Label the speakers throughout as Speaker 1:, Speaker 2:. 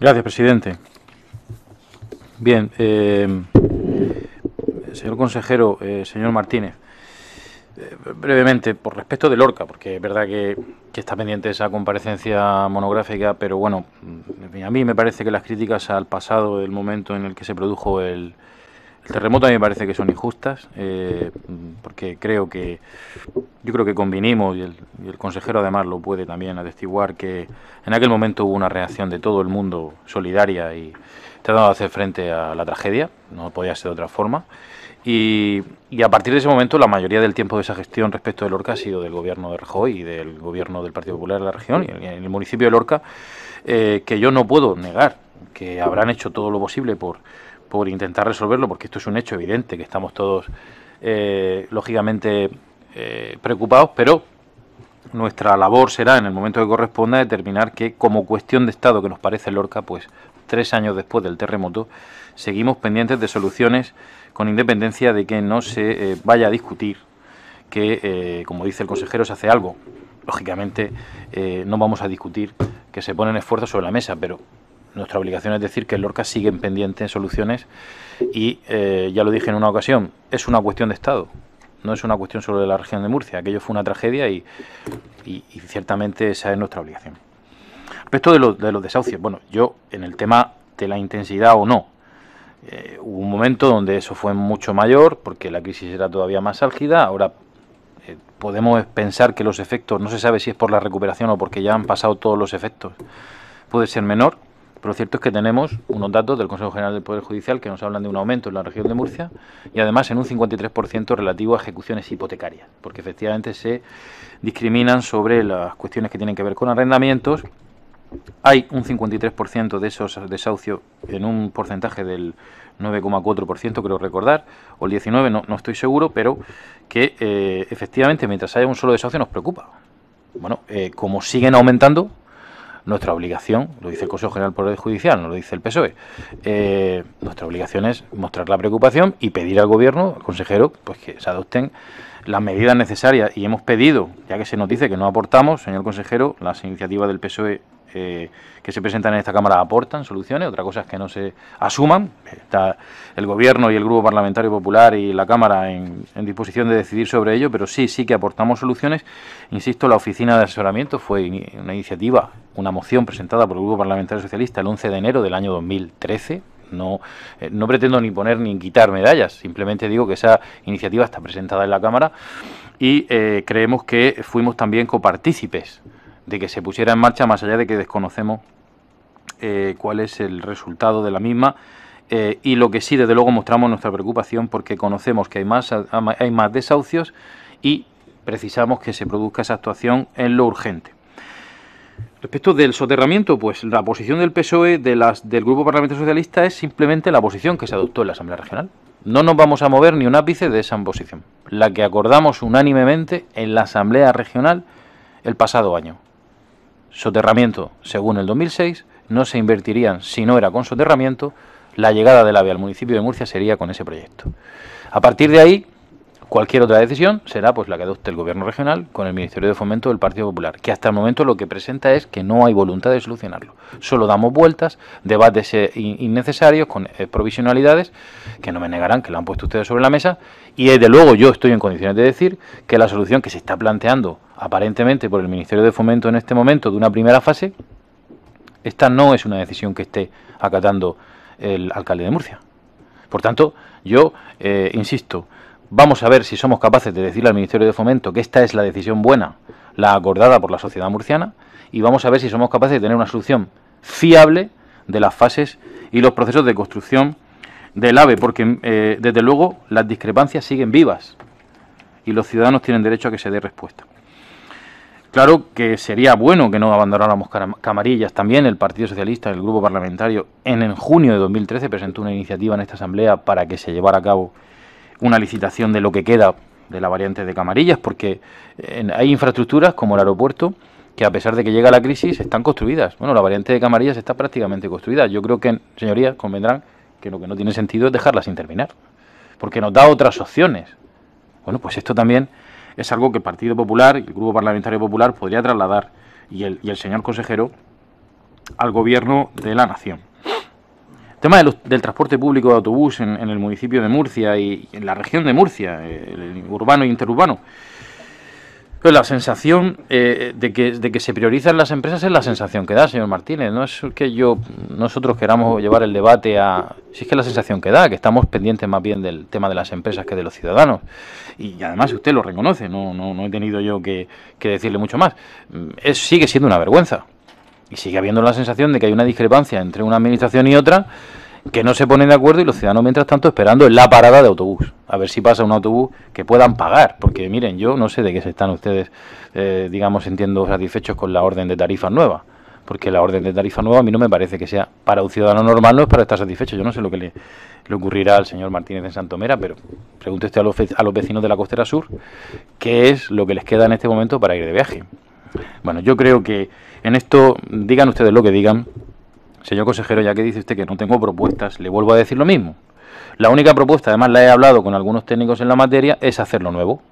Speaker 1: Gracias, presidente. Bien, eh, señor consejero, eh, señor Martínez, eh, brevemente, por respecto de Lorca, porque es verdad que, está pendiente esa comparecencia monográfica, pero bueno, a mí me parece que las críticas al pasado del momento en el que se produjo el, el terremoto a mí me parece que son injustas, porque creo que yo creo que convinimos, y el, consejero además lo puede también atestiguar, que en aquel momento hubo una reacción de todo el mundo solidaria y tratando de hacer frente a la tragedia, no podía ser de otra forma. Y, a partir de ese momento, la mayoría del tiempo de esa gestión respecto de Lorca ha sido del gobierno de Rajoy y del gobierno del Partido Popular de la región y en el, municipio de Lorca, eh, que yo no puedo negar que habrán hecho todo lo posible por, por intentar resolverlo, porque esto es un hecho evidente, que estamos todos, eh, lógicamente, eh, preocupados, pero nuestra labor será, en el momento que corresponda, determinar que, como cuestión de Estado que nos parece Lorca, pues tres años después del terremoto, seguimos pendientes de soluciones con independencia de que no se eh, vaya a discutir que, eh, como dice el consejero, se hace algo. Lógicamente, no vamos a discutir que se ponen esfuerzos sobre la mesa, pero nuestra obligación es decir que el Lorca sigue pendiente en soluciones y, ya lo dije en una ocasión, es una cuestión de Estado. No es una cuestión solo de la región de Murcia. Aquello fue una tragedia y, ciertamente esa es nuestra obligación. Respecto de, de los desahucios, bueno, yo en el tema de la intensidad o no, eh, hubo un momento donde eso fue mucho mayor porque la crisis era todavía más álgida. Ahora eh, podemos pensar que los efectos, no se sabe si es por la recuperación o porque ya han pasado todos los efectos, puede ser menor. Pero lo cierto es que tenemos unos datos del Consejo General del Poder Judicial que nos hablan de un aumento en la región de Murcia y además en un 53% relativo a ejecuciones hipotecarias, porque efectivamente se discriminan sobre las cuestiones que tienen que ver con arrendamientos. Hay un 53% de esos desahucios en un porcentaje del 9,4%, creo recordar, o el 19%, no, estoy seguro, pero que eh, efectivamente mientras haya un solo desahucio nos preocupa. Bueno, eh, como siguen aumentando, nuestra obligación, lo dice el Consejo General del Poder Judicial, no lo dice el PSOE, eh, nuestra obligación es mostrar la preocupación y pedir al Gobierno, al consejero, pues que se adopten las medidas necesarias. Y hemos pedido, ya que se nos dice que no aportamos, señor consejero, las iniciativas del PSOE eh, que se presentan en esta Cámara aportan soluciones, otra cosa es que no se asuman. Está el Gobierno y el Grupo Parlamentario Popular y la Cámara en, disposición de decidir sobre ello, pero sí, sí que aportamos soluciones. Insisto, la Oficina de Asesoramiento fue una iniciativa, una moción presentada por el Grupo Parlamentario Socialista el 11 de enero del año 2013, no, eh, no, pretendo ni poner ni quitar medallas, simplemente digo que esa iniciativa está presentada en la Cámara y eh, creemos que fuimos también copartícipes de que se pusiera en marcha, más allá de que desconocemos eh, cuál es el resultado de la misma. Eh, y lo que sí, desde luego, mostramos nuestra preocupación porque conocemos que hay más, hay más desahucios y precisamos que se produzca esa actuación en lo urgente. Respecto del soterramiento, pues la posición del PSOE, de las, del Grupo Parlamentario Socialista, es simplemente la posición que se adoptó en la Asamblea Regional. No nos vamos a mover ni un ápice de esa posición, la que acordamos unánimemente en la Asamblea Regional el pasado año soterramiento, según el 2006, no se invertirían si no era con soterramiento, la llegada del AVE al municipio de Murcia sería con ese proyecto. A partir de ahí, Cualquier otra decisión será pues la que adopte el Gobierno regional con el Ministerio de Fomento del Partido Popular, que hasta el momento lo que presenta es que no hay voluntad de solucionarlo. Solo damos vueltas, debates eh, innecesarios con eh, provisionalidades que no me negarán que lo han puesto ustedes sobre la mesa y eh, desde luego yo estoy en condiciones de decir que la solución que se está planteando aparentemente por el Ministerio de Fomento en este momento de una primera fase, esta no es una decisión que esté acatando el alcalde de Murcia. Por tanto, yo insisto, Vamos a ver si somos capaces de decirle al Ministerio de Fomento que esta es la decisión buena, la acordada por la sociedad murciana, y vamos a ver si somos capaces de tener una solución fiable de las fases y los procesos de construcción del AVE, porque eh, desde luego las discrepancias siguen vivas y los ciudadanos tienen derecho a que se dé respuesta. Claro que sería bueno que no abandonáramos camarillas. También el Partido Socialista, el grupo parlamentario, en, en junio de 2013 presentó una iniciativa en esta Asamblea para que se llevara a cabo una licitación de lo que queda de la variante de Camarillas, porque eh, hay infraestructuras como el aeropuerto que a pesar de que llega la crisis están construidas. Bueno, la variante de Camarillas está prácticamente construida. Yo creo que, señorías, convendrán que lo que no tiene sentido es dejarla sin terminar, porque nos da otras opciones. Bueno, pues esto también es algo que el Partido Popular y el Grupo Parlamentario Popular podría trasladar y el señor consejero al gobierno de la nación tema del transporte público de autobús en, el municipio de Murcia y, en la región de Murcia, eh, el, urbano e interurbano. la sensación eh, de, que, de que se priorizan las empresas es la sensación que da, señor Martínez. No es que yo nosotros queramos llevar el debate a... Si es que es la sensación que da, que estamos pendientes más bien del tema de las empresas que de los ciudadanos. Y además usted lo reconoce, no, no, no he tenido yo que, que decirle mucho más. Mm, es, sigue siendo una vergüenza y sigue habiendo la sensación de que hay una discrepancia entre una administración y otra que no se ponen de acuerdo y los ciudadanos mientras tanto esperando en la parada de autobús, a ver si pasa un autobús que puedan pagar, porque miren, yo no sé de qué se están ustedes, eh, digamos, entiendo satisfechos con la orden de tarifa nueva, porque la orden de tarifa nueva a mí no me parece que sea para un ciudadano normal, no es para estar satisfecho, yo no sé lo que le, le ocurrirá al señor Martínez en Santomera, pero pregunte usted a los, a los vecinos de la Costera Sur qué es lo que les queda en este momento para ir de viaje. Bueno, yo creo que en esto, digan ustedes lo que digan, señor consejero, ya que dice usted que no tengo propuestas, le vuelvo a decir lo mismo. La única propuesta, además la he hablado con algunos técnicos en la materia, es hacerlo nuevo.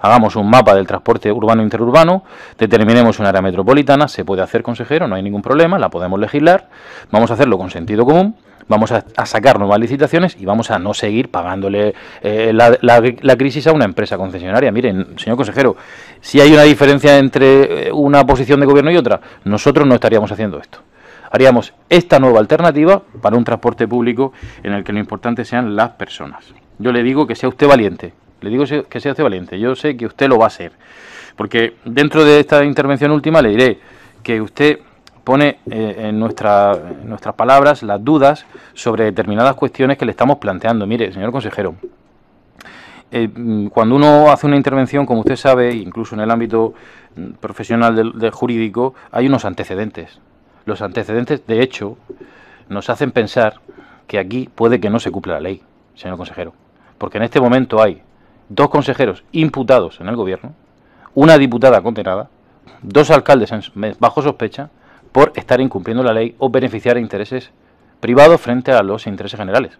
Speaker 1: Hagamos un mapa del transporte urbano e interurbano, determinemos un área metropolitana, se puede hacer, consejero, no hay ningún problema, la podemos legislar, vamos a hacerlo con sentido común vamos a, a sacar nuevas licitaciones y vamos a no seguir pagándole eh, la, la, crisis a una empresa concesionaria. Miren, señor consejero, si hay una diferencia entre eh, una posición de gobierno y otra, nosotros no estaríamos haciendo esto. Haríamos esta nueva alternativa para un transporte público en el que lo importante sean las personas. Yo le digo que sea usted valiente, le digo que sea usted valiente, yo sé que usted lo va a ser, porque dentro de esta intervención última le diré que usted pone eh, en, nuestras palabras las dudas sobre determinadas cuestiones que le estamos planteando. Mire, señor consejero, eh, mm, cuando uno hace una intervención, como usted sabe, incluso en el ámbito mm, profesional del, jurídico, hay unos antecedentes. Los antecedentes, de hecho, nos hacen pensar que aquí puede que no se cumpla la ley, señor consejero. Porque en este momento hay dos consejeros imputados en el gobierno, una diputada condenada, dos alcaldes bajo sospecha, por estar incumpliendo la ley o beneficiar a intereses privados frente a los intereses generales.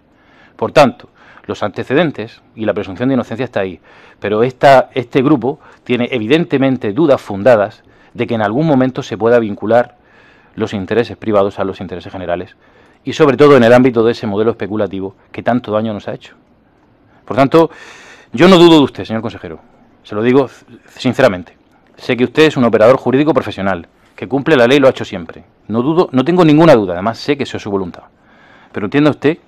Speaker 1: Por tanto, los antecedentes y la presunción de inocencia está ahí, pero este grupo tiene evidentemente dudas fundadas de que en algún momento se pueda vincular los intereses privados a los intereses generales y sobre todo en el ámbito de ese modelo especulativo que tanto daño nos ha hecho. Por tanto, yo no dudo de usted, señor consejero, se lo digo sinceramente. Sé que usted es un operador jurídico profesional, que cumple la ley lo ha hecho siempre. No dudo, no tengo ninguna duda, además sé que eso es su voluntad. Pero entiende usted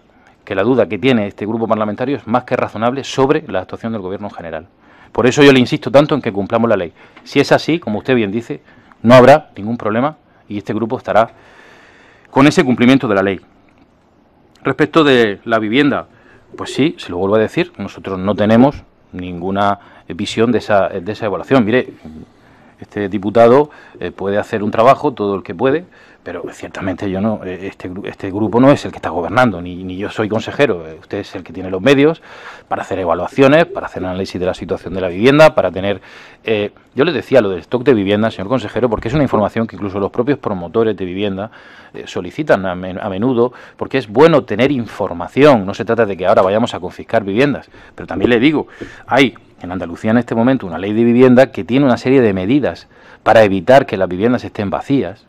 Speaker 1: que la duda que tiene este grupo parlamentario es más que razonable sobre la actuación del Gobierno en general. Por eso yo le insisto tanto en que cumplamos la ley. Si es así, como usted bien dice, no habrá ningún problema y este grupo estará con ese cumplimiento de la ley. Respecto de la vivienda, pues sí, se lo vuelvo a decir, nosotros no tenemos ninguna visión de esa, de esa evaluación. Mire, este diputado eh, puede hacer un trabajo, todo el que puede, pero ciertamente yo no, eh, este, este grupo no es el que está gobernando, ni, yo soy consejero, eh, usted es el que tiene los medios para hacer evaluaciones, para hacer análisis de la situación de la vivienda, para tener... yo le decía lo del stock de vivienda, señor consejero, porque es una información que incluso los propios promotores de vivienda solicitan a menudo, porque es bueno tener información, no se trata de que ahora vayamos a confiscar viviendas, pero también le digo, hay en Andalucía en este momento una ley de vivienda que tiene una serie de medidas para evitar que las viviendas estén vacías,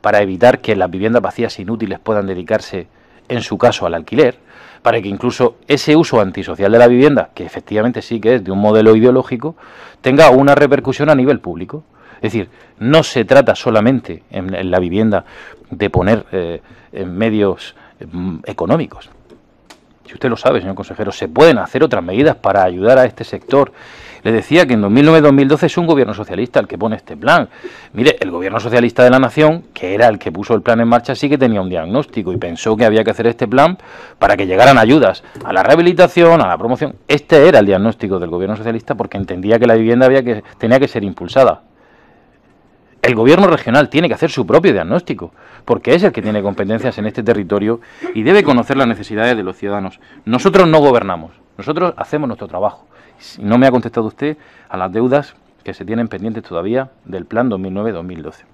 Speaker 1: para evitar que las viviendas vacías e inútiles puedan dedicarse, en su caso, al alquiler, para que incluso ese uso antisocial de la vivienda, que efectivamente sí que es de un modelo ideológico, tenga una repercusión a nivel público. Es decir, no se trata solamente en, la vivienda de poner eh, en medios eh, económicos, si usted lo sabe, señor consejero, se pueden hacer otras medidas para ayudar a este sector. Le decía que en 2009-2012 es un gobierno socialista el que pone este plan. Mire, el gobierno socialista de la nación, que era el que puso el plan en marcha, sí que tenía un diagnóstico y pensó que había que hacer este plan para que llegaran ayudas a la rehabilitación, a la promoción. Este era el diagnóstico del gobierno socialista porque entendía que la vivienda había que, tenía que ser impulsada el gobierno regional tiene que hacer su propio diagnóstico, porque es el que tiene competencias en este territorio y debe conocer las necesidades de los ciudadanos. Nosotros no gobernamos, nosotros hacemos nuestro trabajo. no me ha contestado usted a las deudas que se tienen pendientes todavía del plan 2009-2012.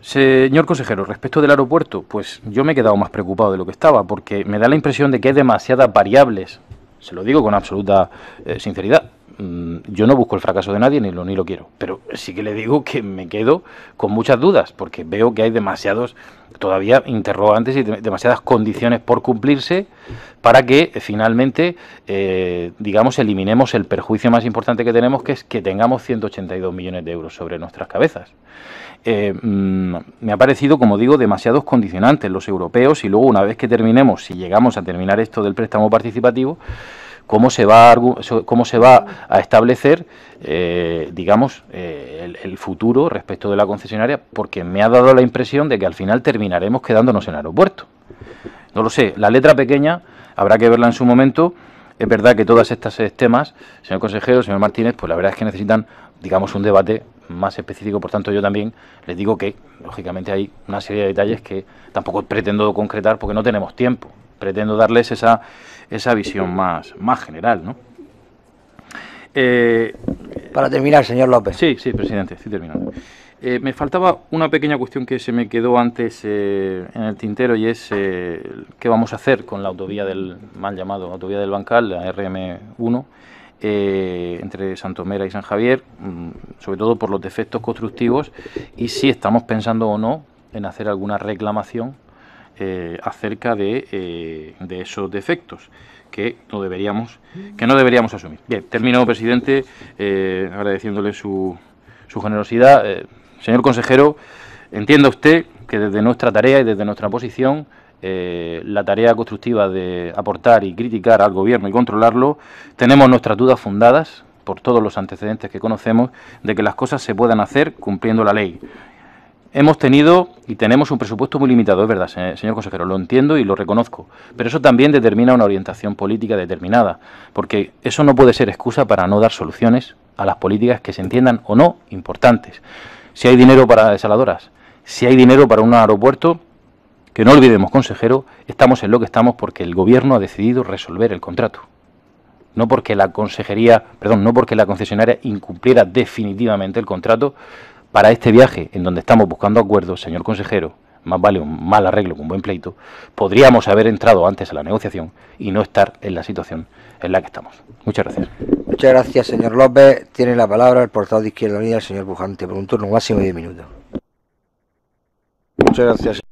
Speaker 1: Señor consejero, respecto del aeropuerto, pues yo me he quedado más preocupado de lo que estaba, porque me da la impresión de que hay demasiadas variables, se lo digo con absoluta eh, sinceridad, Mm, yo no busco el fracaso de nadie ni lo, ni lo quiero, pero sí que le digo que me quedo con muchas dudas, porque veo que hay demasiados, todavía interrogantes y demasiadas condiciones por cumplirse para que finalmente, eh, digamos, eliminemos el perjuicio más importante que tenemos, que es que tengamos 182 millones de euros sobre nuestras cabezas. Eh, mm, me ha parecido, como digo, demasiados condicionantes los europeos y luego una vez que terminemos, si llegamos a terminar esto del préstamo participativo, cómo se va a, cómo se va a establecer, eh, digamos, eh, el, futuro respecto de la concesionaria, porque me ha dado la impresión de que al final terminaremos quedándonos en el aeropuerto. No lo sé, la letra pequeña habrá que verla en su momento. Es verdad que todas estas eh, temas, señor consejero, señor Martínez, pues la verdad es que necesitan, digamos, un debate más específico. Por tanto, yo también les digo que, lógicamente, hay una serie de detalles que tampoco pretendo concretar porque no tenemos tiempo pretendo darles esa, esa visión más, más general, ¿no? Eh, Para terminar, señor López. Sí, sí, presidente, estoy terminando. Eh, me faltaba una pequeña cuestión que se me quedó antes eh, en el tintero y es qué vamos a hacer con la autovía del mal llamado autovía del Bancal, la RM1, entre Santomera y San Javier, mm, sobre todo por los defectos constructivos y si estamos pensando o no en hacer alguna reclamación eh, acerca eh, de, esos defectos que no deberíamos que no deberíamos asumir. Bien, termino, presidente, eh, agradeciéndole su, generosidad. señor consejero, entienda usted que desde nuestra tarea y desde nuestra posición la tarea constructiva de aportar y criticar al gobierno y controlarlo, tenemos nuestras dudas fundadas por todos los antecedentes que conocemos de que las cosas se puedan hacer cumpliendo la ley Hemos tenido y tenemos un presupuesto muy limitado, es verdad, señor consejero, lo entiendo y lo reconozco, pero eso también determina una orientación política determinada, porque eso no puede ser excusa para no dar soluciones a las políticas que se entiendan o no importantes. Si hay dinero para desaladoras, si hay dinero para un aeropuerto, que no olvidemos, consejero, estamos en lo que estamos porque el gobierno ha decidido resolver el contrato. No porque la consejería, perdón, no porque la concesionaria incumpliera definitivamente el contrato, para este viaje en donde estamos buscando acuerdos, señor consejero, más vale un mal arreglo que un buen pleito, podríamos haber entrado antes a la negociación y no estar en la situación en la que estamos. Muchas gracias. Muchas gracias, señor López. Tiene la palabra el portavoz de Izquierda Unida, el señor Bujante, por un turno máximo de diez minutos. Muchas gracias.